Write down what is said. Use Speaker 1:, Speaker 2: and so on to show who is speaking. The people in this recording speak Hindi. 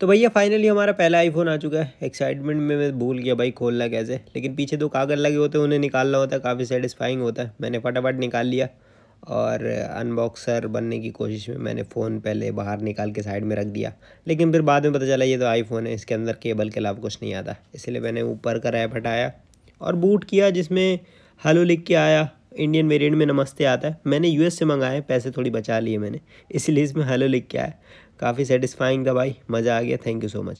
Speaker 1: तो भैया फाइनली हमारा पहला आईफोन आ चुका है एक्साइटमेंट में मैं भूल गया भाई खोलना कैसे लेकिन पीछे दो कागज़ लगे होते हैं उन्हें निकालना होता है काफ़ी सेटिस्फाइंग होता है मैंने फटाफट निकाल लिया और अनबॉक्सर बनने की कोशिश में मैंने फ़ोन पहले बाहर निकाल के साइड में रख दिया लेकिन फिर बाद में पता चला ये तो आईफोन है इसके अंदर केबल के अलावा कुछ नहीं आता इसलिए मैंने ऊपर का रैप हटाया और बूट किया जिसमें हलो लिख के आया इंडियन वेरिएंट में नमस्ते आता है मैंने यूएस से मंगाए पैसे थोड़ी बचा लिए मैंने इसीलिए इसमें हेलो लिख के आया काफ़ी सेटिस्फाइंग था भाई मज़ा आ गया थैंक यू सो मच